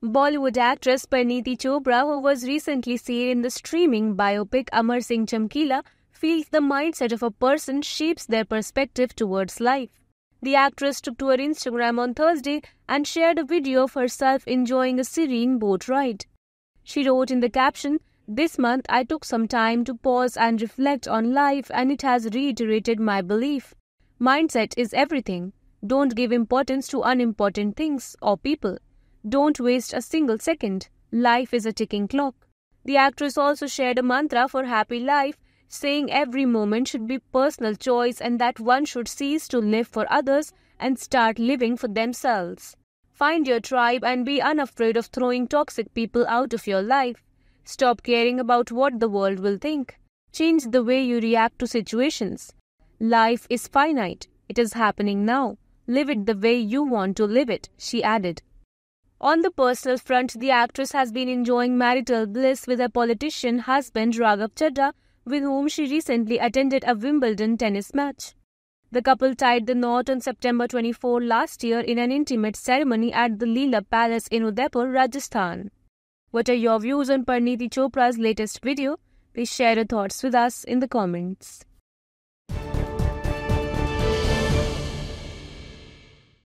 Bollywood actress Parneeti Chopra, who was recently seen in the streaming biopic Amar Singh Chamkila, feels the mindset of a person shapes their perspective towards life. The actress took to her Instagram on Thursday and shared a video of herself enjoying a serene boat ride. She wrote in the caption, This month I took some time to pause and reflect on life, and it has reiterated my belief. Mindset is everything. Don't give importance to unimportant things or people. Don't waste a single second. Life is a ticking clock. The actress also shared a mantra for happy life, saying every moment should be personal choice and that one should cease to live for others and start living for themselves. Find your tribe and be unafraid of throwing toxic people out of your life. Stop caring about what the world will think. Change the way you react to situations. Life is finite. It is happening now. Live it the way you want to live it, she added. On the personal front, the actress has been enjoying marital bliss with her politician husband Raghav Chadda, with whom she recently attended a Wimbledon tennis match. The couple tied the knot on September 24 last year in an intimate ceremony at the Leela Palace in Udaipur, Rajasthan. What are your views on Parniti Chopra's latest video? Please share your thoughts with us in the comments.